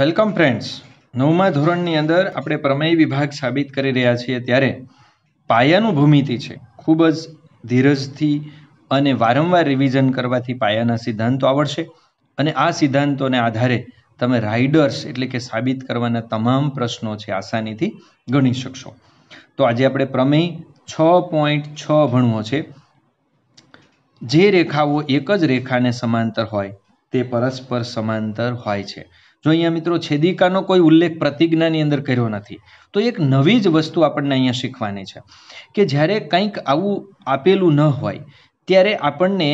welcome friends નવમા ધોરણની અંદર આપણે પ્રમેય વિભાગ સાબિત કરી રહ્યા છીએ ત્યારે પાયાનું ભૂમિતિ છે ખૂબ જ ધીરજથી અને વારંવાર રિવિઝન કરવાથી પાયાના સિદ્ધાંતો આવડશે અને આ સિદ્ધાંતોને આધારે તમે રાઇડર્સ એટલે કે સાબિત કરવાના તમામ પ્રશ્નો છે આસાનીથી ગણી શકશો તો આજે આપણે પ્રમેય છ પોઈન્ટ છ ભણવો છે જે રેખાઓ એક જ રેખાને સમાંતર હોય તે પરસ્પર સમાંતર હોય છે જો અહીંયા મિત્રો છેદિકાનો કોઈ ઉલ્લેખ પ્રતિજ્ઞાની અંદર કર્યો નથી તો એક નવી જ વસ્તુ આપણને અહીંયા શીખવાની છે કે જ્યારે કંઈક આવું આપેલું ન હોય ત્યારે આપણને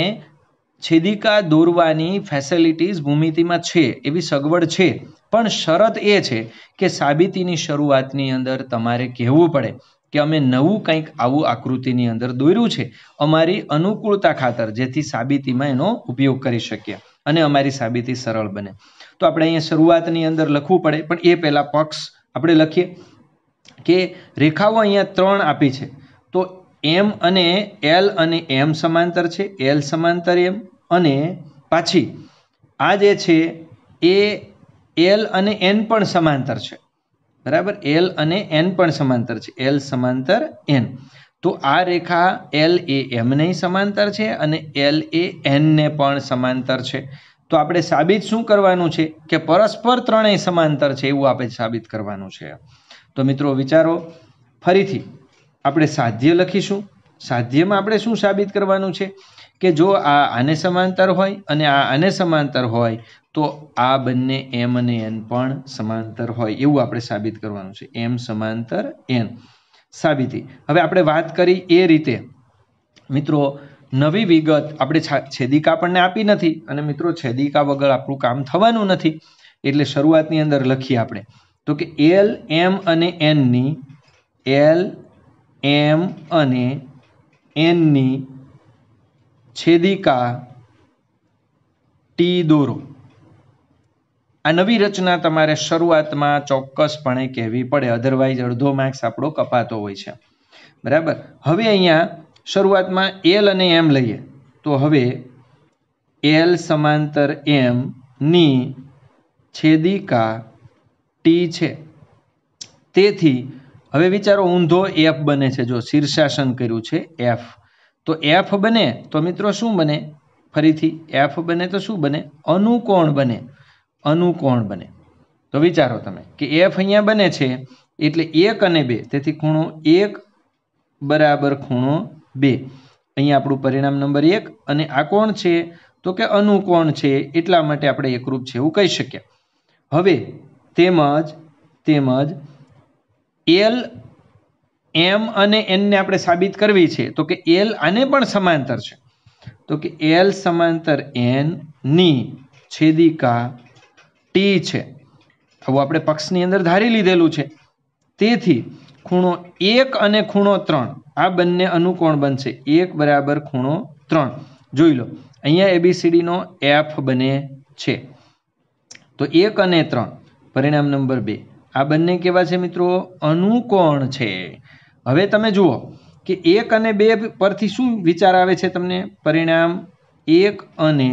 છેદિકા દોરવાની ફેસિલિટીઝ ભૂમિતિમાં છે એવી સગવડ છે પણ શરત એ છે કે સાબિતીની શરૂઆતની અંદર તમારે કહેવું પડે કે અમે નવું કંઈક આવું આકૃતિની અંદર દોર્યું છે અમારી અનુકૂળતા ખાતર જેથી સાબિતીમાં એનો ઉપયોગ કરી શકીએ અને અમારી સાબિતી સરળ બને તો આપણે અહીંયા શરૂઆતની અંદર લખવું પડે પણ એ પહેલાં પક્ષ આપણે લખીએ કે રેખાઓ અહીંયા ત્રણ આપી છે તો એમ અને એલ અને એમ સમાંતર છે એલ સમાંતર એમ અને પાછી આ જે છે એ એલ અને એન પણ સમાંતર છે બરાબર એલ અને એન પણ સમાંતર છે એલ સમાંતર એન તો આ રેખા એલ એ એમને સમાંતર છે અને એલ એ એનને પણ સમાંતર છે તો આપણે સાબિત શું કરવાનું છે કે પરસ્પર ત્રણેય સમાંતર છે એવું આપણે સાબિત કરવાનું છે તો મિત્રો વિચારો ફરીથી આપણે સાધ્ય લખીશું સાધ્યમાં આપણે શું સાબિત કરવાનું છે કે જો આ આને સમાંતર હોય અને આ આને સમાંતર હોય તો આ બંને એમ અને એન પણ સમાંતર હોય એવું આપણે સાબિત કરવાનું છે એમ સમાંતર એન સાબિતી હવે આપણે વાત કરી એ રીતે મિત્રો નવી વિગત આપણે છેદિકા આપણને આપી નથી અને મિત્રો છેદિકા વગર આપણું કામ થવાનું નથી એટલે શરૂઆતની અંદર લખીએ આપણે તો કે એલ એમ અને એનની એલ એમ અને એનની છેદિકા ટી દોરો આ નવી રચના તમારે શરૂઆતમાં ચોક્કસપણે કહેવી પડે અધરવાઇઝ અડધો માર્ક્સ આપણો કપાતો હોય છે બરાબર હવે અહીંયા શરૂઆતમાં એલ અને એમ લઈએ તો હવે એલ સમાંતર એમની છેદિકા ટી છે તેથી હવે વિચારો ઊંધો એફ બને છે જો શીર્ષાસન કર્યું છે એફ તો એફ બને તો મિત્રો શું બને ફરીથી એફ બને તો શું બને અનુકોણ બને અનુકોણ બને તો વિચારો તમે કે એફ અહીંયા બને છે એટલે એક અને બે તેથી ખૂણો એક બરાબર ખૂણો બે અહીંયા આપણું પરિણામ નંબર એક અને આ કોણ છે તો કે અનુ કોણ છે એટલા માટે આપણે એકરૂપ છે એવું કહી શકીએ હવે તેમજ તેમજ એલ એમ અને એનને આપણે સાબિત કરવી છે તો કે એલ આને પણ સમાંતર છે તો કે એલ સમાંતર એન ની છેદિકા ટી છે આવું આપણે પક્ષની અંદર ધારી લીધેલું છે તેથી ખૂણો એક અને ખૂણો ત્રણ આ બંને અનુકોણ બનશે એક બરાબર ખૂણો ત્રણ જોઈ લો અહીંયા એબીસીડીનો એફ બને છે તો એક અને ત્રણ પરિણામ નંબર બે આ બંને કેવા છે મિત્રો અનુકોણ છે હવે તમે જુઓ કે એક અને બે પરથી શું વિચાર આવે છે તમને પરિણામ એક અને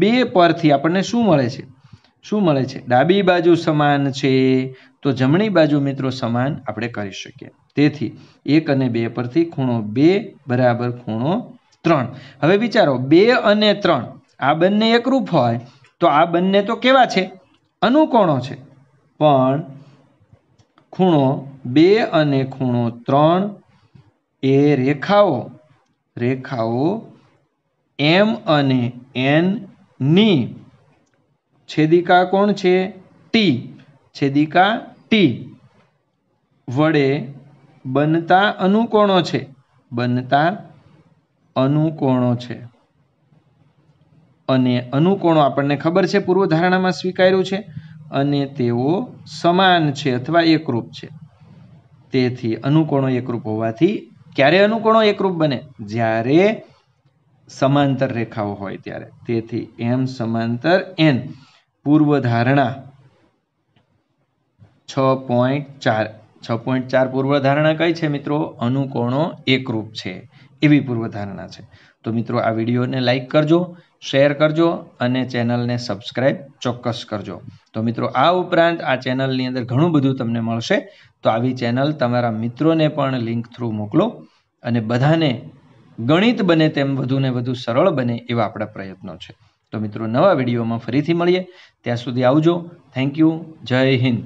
બે પરથી આપણને શું મળે છે શું મળે છે ડાબી બાજુ સમાન છે તો જમણી બાજુ મિત્રો સમાન આપણે કરી શકીએ તેથી એક અને બે પરથી ખૂણો બે બરાબર ખૂણો ત્રણ હવે વિચારો બે અને ત્રણ આ બંને એકરૂપ હોય તો આ બંને તો કેવા છે અનુકોણો છે પણ ખૂણો બે અને ખૂણો ત્રણ એ રેખાઓ રેખાઓ એમ અને એનની છેદિકા કોણ છે ટી છેદિકા ટી વડે બનતા અનુકોણો છે બનતા અનુકોણો છે અને અનુકોણો આપણને ખબર છે પૂર્વ ધારણામાં સ્વીકાર્યું છે અને તેઓ સમાન છે અથવા એકરૂપ છે તેથી અનુકોણો એકરૂપ હોવાથી ક્યારે અનુકોણો એકરૂપ બને જ્યારે સમાંતર રેખાઓ હોય ત્યારે તેથી એમ સમાંતર એન પૂર્વ ધારણા છ પોઈન્ટ ચાર છ પોઈન્ટ ચાર પૂર્વધારણા કઈ છે મિત્રો અનુકોણો એકરૂપ છે એવી પૂર્વધારણા છે તો મિત્રો આ વિડીયોને લાઇક કરજો શેર કરજો અને ચેનલને સબસ્ક્રાઇબ ચોક્કસ કરજો તો મિત્રો આ ઉપરાંત આ ચેનલની અંદર ઘણું બધું તમને મળશે તો આવી ચેનલ તમારા મિત્રોને પણ લિંક થ્રુ મોકલો અને બધાને ગણિત બને તેમ વધુને વધુ સરળ બને એવા આપણા પ્રયત્નો છે તો મિત્રો નવા વિડીયોમાં ફરીથી મળીએ ત્યાં સુધી આવજો થેન્ક યુ જય હિન્દ